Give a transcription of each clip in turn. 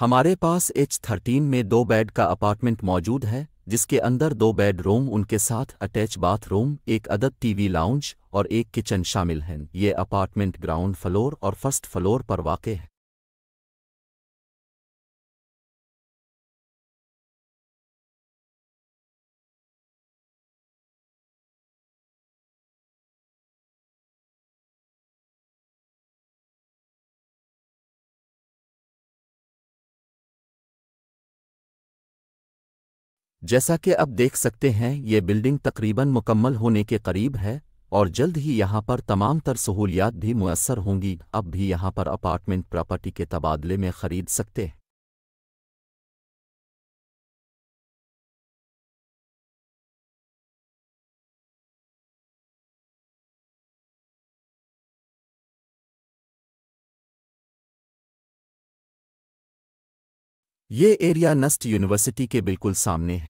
हमारे पास H thirteen में दो बेड का अपार्टमेंट मौजूद है जिसके अंदर दो बेड रूम उनके साथ अटैच बाथरूम एक अदद टीवी लाउंज और एक किचन शामिल हैं ये अपार्टमेंट ग्राउंड फ्लोर और फर्स्ट फ्लोर पर वाक़ है जैसा कि अब देख सकते हैं ये बिल्डिंग तकरीबन मुकम्मल होने के करीब है और जल्द ही यहाँ पर तमाम तर सहूलियात भी मुयसर होंगी अब भी यहाँ पर अपार्टमेंट प्रॉपर्टी के तबादले में खरीद सकते हैं ये एरिया नस्ट यूनिवर्सिटी के बिल्कुल सामने है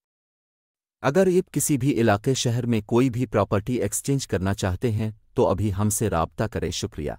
अगर ये किसी भी इलाके शहर में कोई भी प्रॉपर्टी एक्सचेंज करना चाहते हैं तो अभी हमसे रबता करें शुक्रिया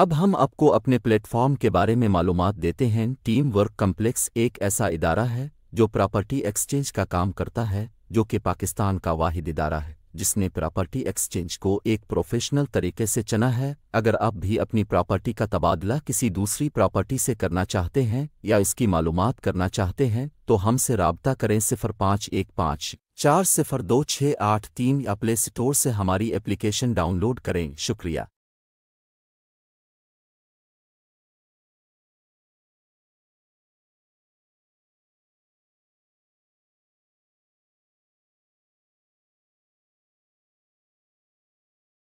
अब हम आपको अपने प्लेटफॉर्म के बारे में मालूम देते हैं टीम वर्क कम्प्लेक्स एक ऐसा इदारा है जो प्रॉपर्टी एक्सचेंज का काम करता है जो कि पाकिस्तान का वाहिद इदारा है जिसने प्रॉपर्टी एक्सचेंज को एक प्रोफेशनल तरीके से चना है अगर आप भी अपनी प्रॉपर्टी का तबादला किसी दूसरी प्रॉपर्टी से करना चाहते हैं या इसकी मालूम करना चाहते हैं तो हमसे रबता करें सिफर पाँच एक पाँच चार सिफर दो छः आठ तीन या प्ले स्टोर से हमारी एप्लीकेशन डाउनलोड करें शुक्रिया